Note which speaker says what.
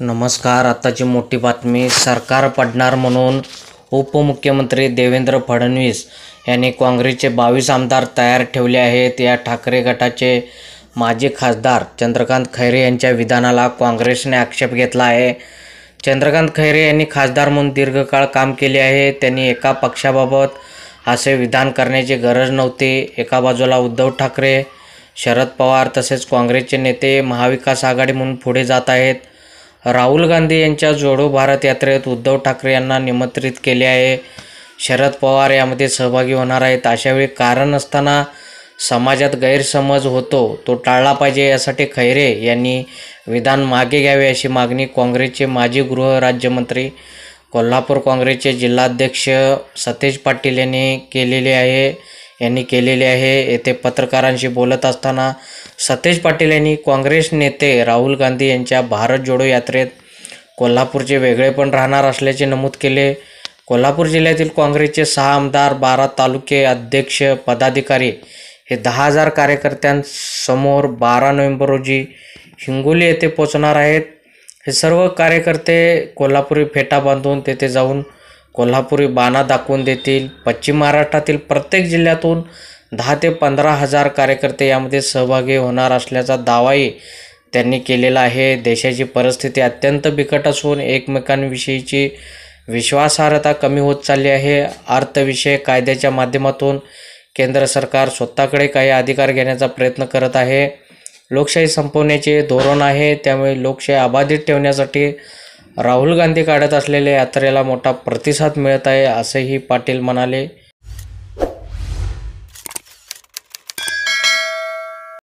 Speaker 1: नमस्कार आत्ताची मोठी बातमी सरकार पडणार म्हणून उपमुख्यमंत्री देवेंद्र फडणवीस यांनी काँग्रेसचे बावीस आमदार तयार ठेवले आहेत या ठाकरे गटाचे माजी खासदार चंद्रकांत खैरे यांच्या विधानाला काँग्रेसने आक्षेप घेतला आहे चंद्रकांत खैरे यांनी खासदार म्हणून दीर्घकाळ काम केले आहे त्यांनी एका पक्षाबाबत असे विधान करण्याची गरज नव्हती एका बाजूला उद्धव ठाकरे शरद पवार तसेच काँग्रेसचे नेते महाविकास आघाडी म्हणून पुढे जात आहेत राहुल गांधी यांच्या जोडो भारत यात्रेत उद्धव ठाकरे यांना निमंत्रित केले आहे शरद पवार यामध्ये सहभागी होणार आहेत अशावेळी कारण असताना समाजात गैरसमज होतो तो टाळला पाहिजे यासाठी खैरे यांनी विधान मागे घ्यावे अशी मागणी काँग्रेसचे माजी गृहराज्यमंत्री कोल्हापूर काँग्रेसचे जिल्हाध्यक्ष सतेज पाटील यांनी केलेली आहे यांनी केलेली आहे येथे पत्रकारांशी बोलत असताना सतेज पाटील यांनी काँग्रेस नेते राहुल गांधी यांच्या भारत जोडो यात्रेत कोल्हापूरचे वेगळेपण राहणार असल्याचे नमूद केले कोल्हापूर जिल्ह्यातील काँग्रेसचे सहा आमदार बारा तालुके अध्यक्ष पदाधिकारी हे दहा हजार कार्यकर्त्यांसमोर बारा नोव्हेंबर रोजी हिंगोली येथे पोचणार आहेत हे सर्व कार्यकर्ते कोल्हापुरी फेटा बांधून तेथे जाऊन कोल्हापुरी बाणा दाखवून देतील पश्चिम महाराष्ट्रातील प्रत्येक जिल्ह्यातून दहा ते पंधरा हजार कार्यकर्ते यामध्ये सहभागी होणार असल्याचा दावाही त्यांनी केलेला आहे देशाची परिस्थिती अत्यंत बिकट असून एकमेकांविषयीची विश्वासार्हता कमी होत चालली आहे अर्थविषयक कायद्याच्या माध्यमातून केंद्र सरकार स्वतःकडे काही अधिकार घेण्याचा प्रयत्न करत आहे लोकशाही संपवण्याचे धोरण आहे त्यामुळे लोकशाही अबाधित ठेवण्यासाठी राहुल गांधी काढत असलेल्या यात्रेला मोठा प्रतिसाद मिळत आहे असेही पाटील म्हणाले